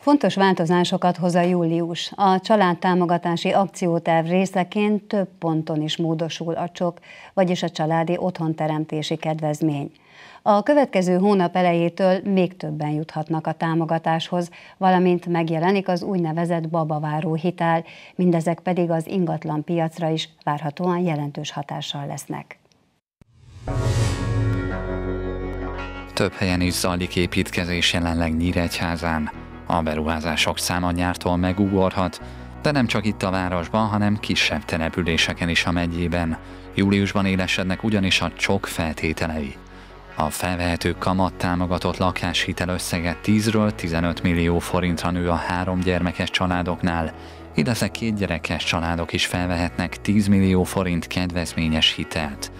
Fontos változásokat hoz a július. A családtámogatási akcióterv részeként több ponton is módosul a csok, vagyis a családi otthonteremtési kedvezmény. A következő hónap elejétől még többen juthatnak a támogatáshoz, valamint megjelenik az úgynevezett babaváró hitel, mindezek pedig az ingatlan piacra is várhatóan jelentős hatással lesznek. Több helyen is zajlik építkezés jelenleg Nyíregyházán. A beruházások száma nyártól megugorhat, de nem csak itt a városban, hanem kisebb településeken is a megyében. Júliusban élesednek ugyanis a csok feltételei. A felvehető kamat támogatott lakáshitel összege 10-ről 15 millió forintra nő a három gyermekes családoknál, illetve két gyerekes családok is felvehetnek 10 millió forint kedvezményes hitelt.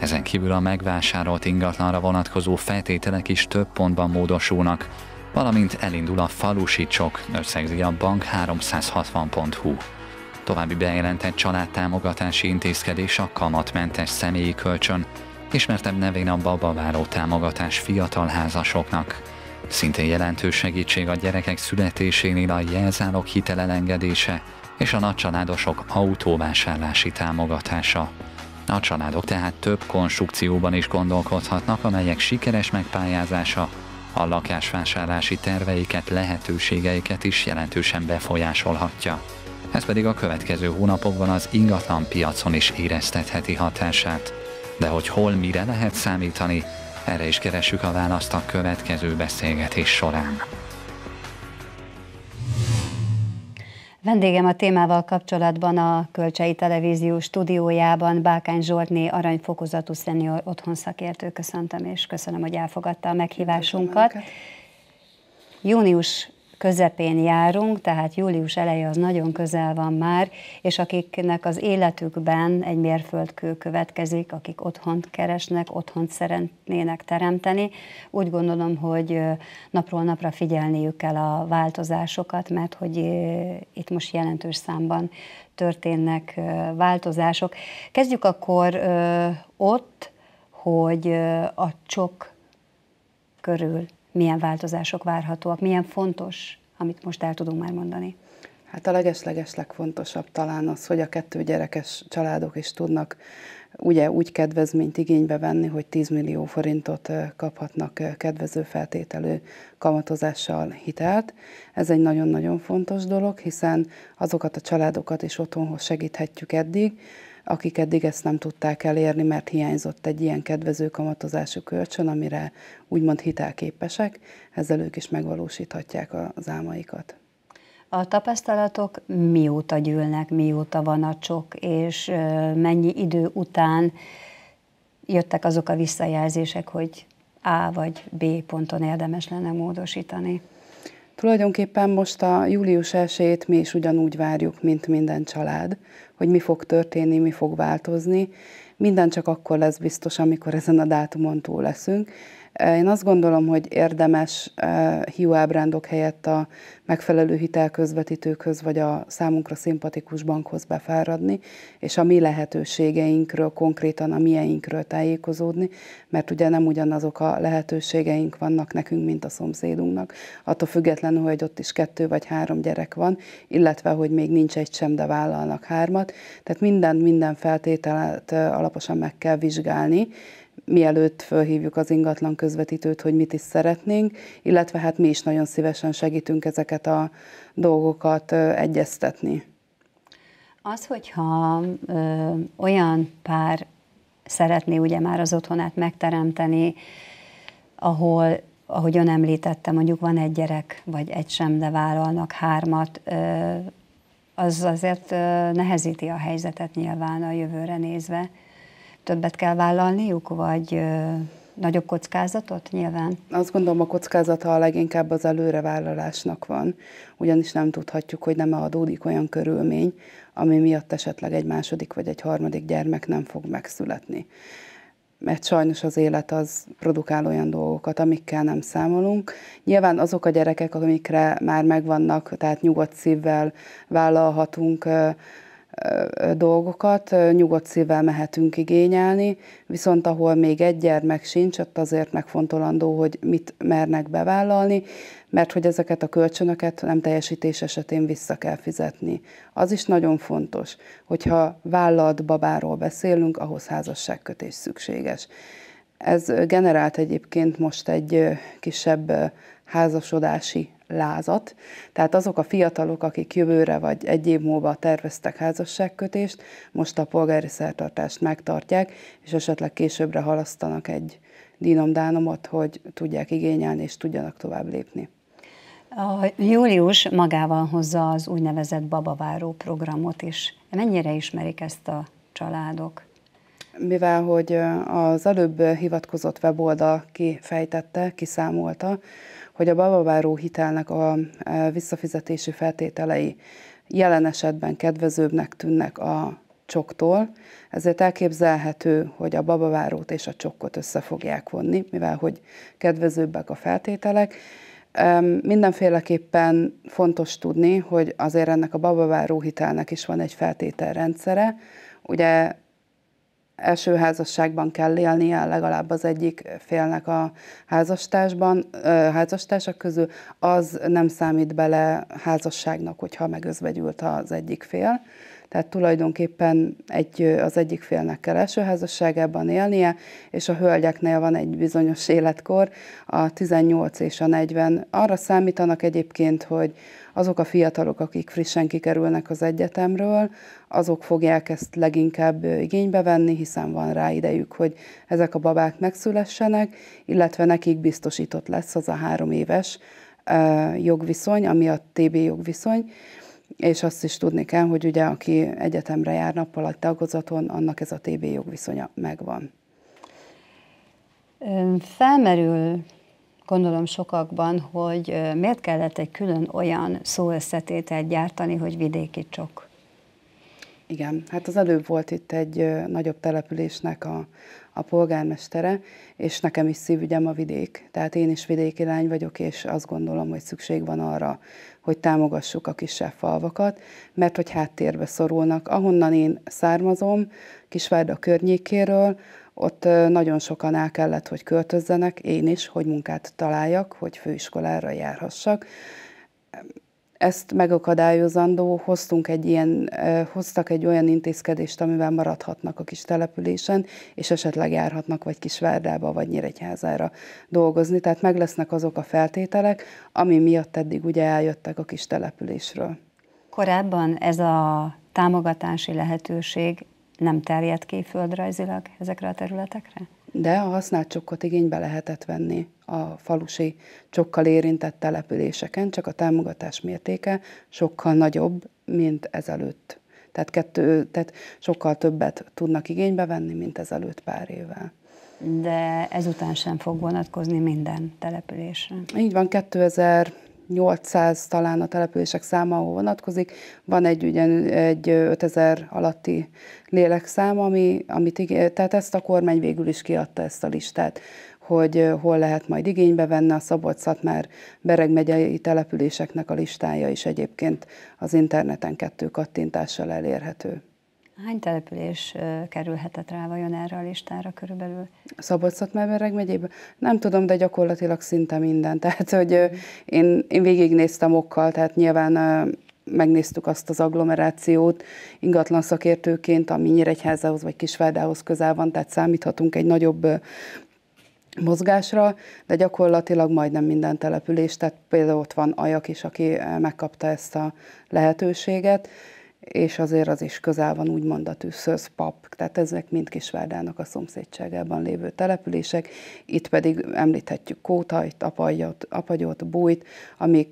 Ezen kívül a megvásárolt ingatlanra vonatkozó feltételek is több pontban módosulnak, valamint elindul a falusi csok, összegzi a bank 360.hu. További bejelentett családtámogatási intézkedés a kamatmentes személyi kölcsön, ismertebb nevén a babaváró támogatás fiatal házasoknak. Szintén jelentős segítség a gyerekek születésénél a jelzálok hitelelengedése és a nagycsaládosok autóvásárlási támogatása. A családok tehát több konstrukcióban is gondolkodhatnak, amelyek sikeres megpályázása a lakásvásárlási terveiket, lehetőségeiket is jelentősen befolyásolhatja. Ez pedig a következő hónapokban az ingatlan piacon is éreztetheti hatását. De hogy hol mire lehet számítani, erre is keressük a választ a következő beszélgetés során. Vendégem a témával kapcsolatban a Kölcsei Televízió stúdiójában Bákány Zsoltné aranyfokozatú szenior otthon szakértő köszöntöm, és köszönöm, hogy elfogadta a meghívásunkat. Június közepén járunk, tehát július eleje az nagyon közel van már, és akiknek az életükben egy mérföldkő következik, akik otthont keresnek, otthont szeretnének teremteni, úgy gondolom, hogy napról napra figyelniük kell a változásokat, mert hogy itt most jelentős számban történnek változások. Kezdjük akkor ott, hogy a csok körül milyen változások várhatóak, milyen fontos, amit most el tudunk már mondani? Hát a legesleges legfontosabb talán az, hogy a kettő gyerekes családok is tudnak ugye úgy kedvezményt igénybe venni, hogy 10 millió forintot kaphatnak kedvező feltételű kamatozással hitelt. Ez egy nagyon-nagyon fontos dolog, hiszen azokat a családokat is otthonhoz segíthetjük eddig, akik eddig ezt nem tudták elérni, mert hiányzott egy ilyen kedvező kamatozású kölcsön, amire úgymond hitelképesek, ezzel ők is megvalósíthatják az álmaikat. A tapasztalatok mióta gyűlnek, mióta van a csok, és mennyi idő után jöttek azok a visszajelzések, hogy A vagy B ponton érdemes lenne módosítani? Tulajdonképpen most a július esét, mi is ugyanúgy várjuk, mint minden család, hogy mi fog történni, mi fog változni. Minden csak akkor lesz biztos, amikor ezen a dátumon túl leszünk, Eh, én azt gondolom, hogy érdemes eh, ábrándok helyett a megfelelő hitelközvetítőkhöz vagy a számunkra szimpatikus bankhoz befáradni, és a mi lehetőségeinkről, konkrétan a mieinkről tájékozódni, mert ugye nem ugyanazok a lehetőségeink vannak nekünk, mint a szomszédunknak, attól függetlenül, hogy ott is kettő vagy három gyerek van, illetve, hogy még nincs egy sem, de vállalnak hármat. Tehát minden, minden feltételt eh, alaposan meg kell vizsgálni, mielőtt fölhívjuk az ingatlan közvetítőt, hogy mit is szeretnénk, illetve hát mi is nagyon szívesen segítünk ezeket a dolgokat egyeztetni. Az, hogyha ö, olyan pár szeretné ugye már az otthonát megteremteni, ahol, ahogy ön említette, mondjuk van egy gyerek, vagy egy sem, de vállalnak hármat, ö, az azért ö, nehezíti a helyzetet nyilván a jövőre nézve többet kell vállalniuk, vagy nagyobb kockázatot nyilván? Azt gondolom, a kockázata a leginkább az előrevállalásnak van, ugyanis nem tudhatjuk, hogy nem adódik olyan körülmény, ami miatt esetleg egy második vagy egy harmadik gyermek nem fog megszületni. Mert sajnos az élet az produkál olyan dolgokat, amikkel nem számolunk. Nyilván azok a gyerekek, amikre már megvannak, tehát nyugodt szívvel vállalhatunk, dolgokat, nyugodt szívvel mehetünk igényelni, viszont ahol még egy gyermek sincs, ott azért megfontolandó, hogy mit mernek bevállalni, mert hogy ezeket a kölcsönöket nem teljesítés esetén vissza kell fizetni. Az is nagyon fontos, hogyha vállalt babáról beszélünk, ahhoz házasságkötés szükséges. Ez generált egyébként most egy kisebb házasodási lázat. Tehát azok a fiatalok, akik jövőre vagy egy év múlva terveztek házasságkötést, most a polgári szertartást megtartják, és esetleg későbbre halasztanak egy dinomdánomot, hogy tudják igényelni és tudjanak tovább lépni. A július magával hozza az úgynevezett babaváró programot is. Mennyire ismerik ezt a családok? mivel hogy az előbb hivatkozott weboldal kifejtette, kiszámolta, hogy a babaváró hitelnek a visszafizetési feltételei jelen esetben kedvezőbbnek tűnnek a csoktól, ezért elképzelhető, hogy a babavárót és a csokkot össze fogják vonni, mivel hogy kedvezőbbek a feltételek. Mindenféleképpen fontos tudni, hogy azért ennek a babaváró hitelnek is van egy feltételrendszere. Ugye első házasságban kell élnie legalább az egyik félnek a házastásban, házastársak közül, az nem számít bele házasságnak, hogyha megözvegyült az egyik fél. Tehát tulajdonképpen egy, az egyik félnek kell elsőházasságában élnie, és a hölgyeknél van egy bizonyos életkor, a 18 és a 40. Arra számítanak egyébként, hogy azok a fiatalok, akik frissen kikerülnek az egyetemről, azok fogják ezt leginkább igénybe venni, hiszen van rá idejük, hogy ezek a babák megszülessenek, illetve nekik biztosított lesz az a három éves jogviszony, ami a TB jogviszony és azt is tudni kell, hogy ugye aki egyetemre jár nappal a tagozaton, annak ez a TB jogviszonya megvan. Felmerül gondolom sokakban, hogy miért kellett egy külön olyan szóösszetételt gyártani, hogy vidéki csok. Igen, hát az előbb volt itt egy nagyobb településnek a, a polgármestere, és nekem is szívügyem a vidék. Tehát én is vidéki lány vagyok, és azt gondolom, hogy szükség van arra, hogy támogassuk a kisebb falvakat, mert hogy háttérbe szorulnak. Ahonnan én származom, Kisvárda környékéről, ott nagyon sokan el kellett, hogy költözzenek, én is, hogy munkát találjak, hogy főiskolára járhassak. Ezt megakadályozandó hoztunk egy ilyen, hoztak egy olyan intézkedést, amivel maradhatnak a kis településen, és esetleg járhatnak vagy Kisvárdába, vagy Nyíregyházára dolgozni. Tehát meg lesznek azok a feltételek, ami miatt eddig ugye eljöttek a kis településről. Korábban ez a támogatási lehetőség nem terjed ki földrajzilag ezekre a területekre? De a használt csokkot igénybe lehetett venni a falusi csokkal érintett településeken, csak a támogatás mértéke sokkal nagyobb, mint ezelőtt. Tehát, kettő, tehát sokkal többet tudnak igénybe venni, mint ezelőtt pár évvel de ezután sem fog vonatkozni minden településre. Így van, 2000 800 talán a települések száma, ahol vonatkozik. Van egy ugyan egy 5000 alatti lélekszám, ami, amit tehát ezt a kormány végül is kiadta ezt a listát hogy eh, hol lehet majd igénybe venni a szabolcs már Bereg megyei településeknek a listája is egyébként az interneten kettő kattintással elérhető. Hány település kerülhetett rá vajon erre a listára körülbelül? Szabadszat Mevereg megyében? Nem tudom, de gyakorlatilag szinte minden. Tehát, hogy én, én végignéztem okkal, tehát nyilván megnéztük azt az agglomerációt ingatlan szakértőként, ami Nyíregyházához vagy Kisvárdához közel van, tehát számíthatunk egy nagyobb mozgásra, de gyakorlatilag majdnem minden település, tehát például ott van Ajak is, aki megkapta ezt a lehetőséget és azért az is közel van úgymond a tűzhöz, pap, tehát ezek mind Kisvárdának a szomszédságában lévő települések, itt pedig említhetjük Kótajt, Apagyot, Apagyot Bújt, amik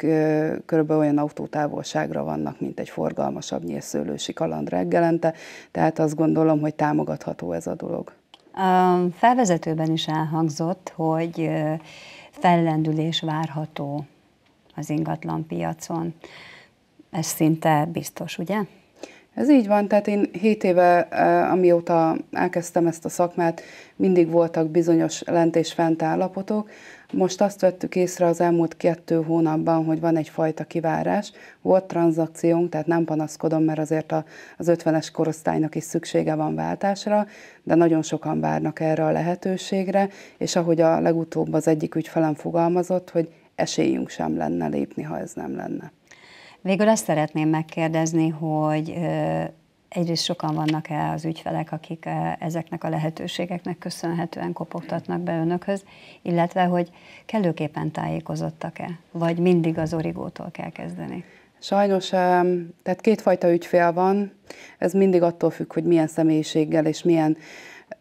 körülbelül olyan autótávolságra vannak, mint egy forgalmasabb nyílszőlősi kaland reggelente, tehát azt gondolom, hogy támogatható ez a dolog. A felvezetőben is elhangzott, hogy fellendülés várható az ingatlan piacon. Ez szinte biztos, ugye? Ez így van, tehát én 7 éve, e, amióta elkezdtem ezt a szakmát, mindig voltak bizonyos lent és fent állapotok. Most azt vettük észre az elmúlt kettő hónapban, hogy van egyfajta kivárás. Volt tranzakciónk, tehát nem panaszkodom, mert azért az 50-es korosztálynak is szüksége van váltásra, de nagyon sokan várnak erre a lehetőségre, és ahogy a legutóbb az egyik ügyfelem fogalmazott, hogy esélyünk sem lenne lépni, ha ez nem lenne. Végül azt szeretném megkérdezni, hogy egyrészt sokan vannak-e az ügyfelek, akik ezeknek a lehetőségeknek köszönhetően kopogtatnak be önökhöz, illetve hogy kellőképpen tájékozottak-e, vagy mindig az origótól kell kezdeni? Sajnos, tehát kétfajta ügyfél van, ez mindig attól függ, hogy milyen személyiséggel és milyen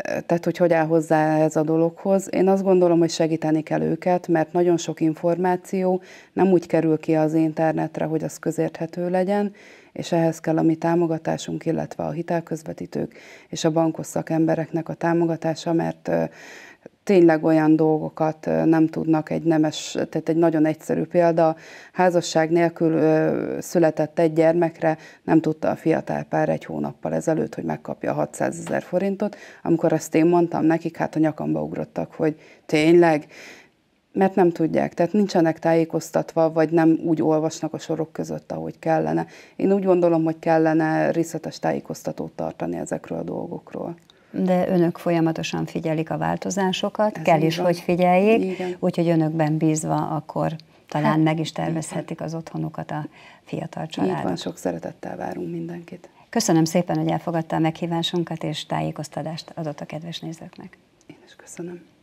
tehát hogy hogy áll hozzá ez a dologhoz. Én azt gondolom, hogy segíteni kell őket, mert nagyon sok információ nem úgy kerül ki az internetre, hogy az közérthető legyen, és ehhez kell a mi támogatásunk, illetve a hitelközvetítők és a bankos szakembereknek a támogatása, mert tényleg olyan dolgokat nem tudnak egy nemes, tehát egy nagyon egyszerű példa, házasság nélkül született egy gyermekre, nem tudta a fiatal pár egy hónappal ezelőtt, hogy megkapja 600 ezer forintot, amikor azt én mondtam nekik, hát a nyakamba ugrottak, hogy tényleg, mert nem tudják, tehát nincsenek tájékoztatva, vagy nem úgy olvasnak a sorok között, ahogy kellene. Én úgy gondolom, hogy kellene részletes tájékoztatót tartani ezekről a dolgokról de önök folyamatosan figyelik a változásokat, Ez kell is, van. hogy figyeljék, úgyhogy önökben bízva akkor talán hát, meg is tervezhetik az otthonukat a fiatal családok. van, sok szeretettel várunk mindenkit. Köszönöm szépen, hogy elfogadta a meghívásunkat, és tájékoztatást adott a kedves nézőknek. Én is köszönöm.